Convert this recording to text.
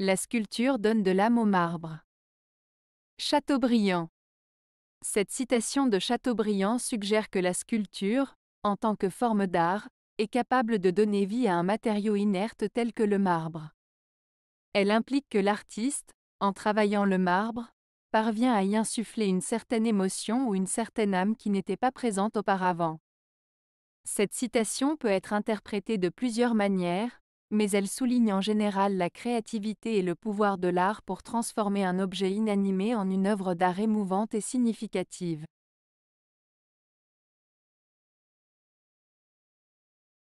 La sculpture donne de l'âme au marbre. Chateaubriand. Cette citation de Chateaubriand suggère que la sculpture, en tant que forme d'art, est capable de donner vie à un matériau inerte tel que le marbre. Elle implique que l'artiste, en travaillant le marbre, parvient à y insuffler une certaine émotion ou une certaine âme qui n'était pas présente auparavant. Cette citation peut être interprétée de plusieurs manières, mais elle souligne en général la créativité et le pouvoir de l'art pour transformer un objet inanimé en une œuvre d'art émouvante et significative.